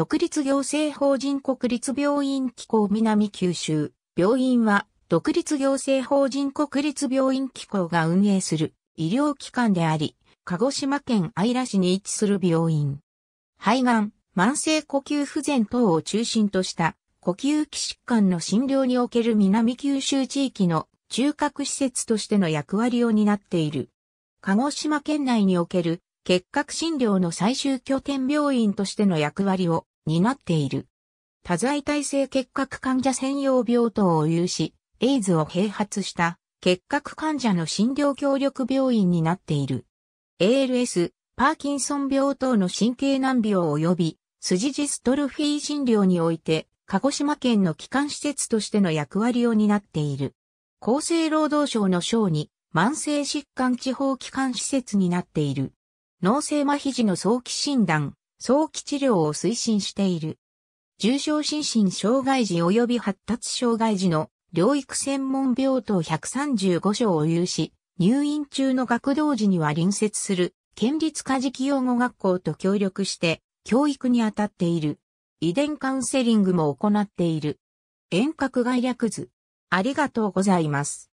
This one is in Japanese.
独立行政法人国立病院機構南九州病院は独立行政法人国立病院機構が運営する医療機関であり、鹿児島県姶良市に位置する病院。肺がん、慢性呼吸不全等を中心とした呼吸器疾患の診療における南九州地域の中核施設としての役割を担っている。鹿児島県内における結核診療の最終拠点病院としての役割を担っている。多剤耐性結核患者専用病棟を有し、エイズを併発した結核患者の診療協力病院になっている。ALS、パーキンソン病等の神経難病及びスジジストルフィー診療において、鹿児島県の基幹施設としての役割を担っている。厚生労働省の省に慢性疾患地方基幹施設になっている。脳性麻痺時の早期診断、早期治療を推進している。重症心身障害児及び発達障害児の療育専門病棟135床を有し、入院中の学童時には隣接する県立家事養護学校と協力して教育に当たっている。遺伝カウンセリングも行っている。遠隔外略図。ありがとうございます。